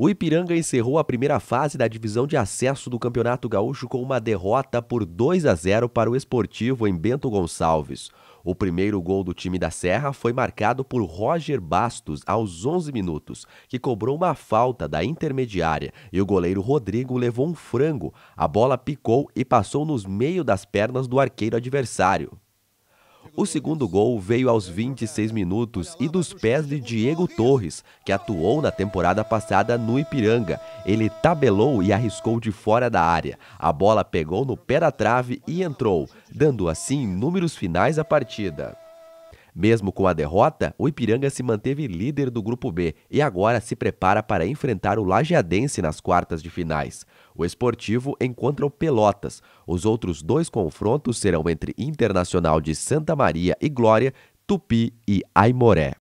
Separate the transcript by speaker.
Speaker 1: O Ipiranga encerrou a primeira fase da divisão de acesso do Campeonato Gaúcho com uma derrota por 2 a 0 para o Esportivo em Bento Gonçalves. O primeiro gol do time da Serra foi marcado por Roger Bastos aos 11 minutos, que cobrou uma falta da intermediária e o goleiro Rodrigo levou um frango. A bola picou e passou nos meio das pernas do arqueiro adversário. O segundo gol veio aos 26 minutos e dos pés de Diego Torres, que atuou na temporada passada no Ipiranga. Ele tabelou e arriscou de fora da área. A bola pegou no pé da trave e entrou, dando assim números finais à partida. Mesmo com a derrota, o Ipiranga se manteve líder do Grupo B e agora se prepara para enfrentar o Lajeadense nas quartas de finais. O Esportivo encontra o Pelotas. Os outros dois confrontos serão entre Internacional de Santa Maria e Glória, Tupi e Aimoré.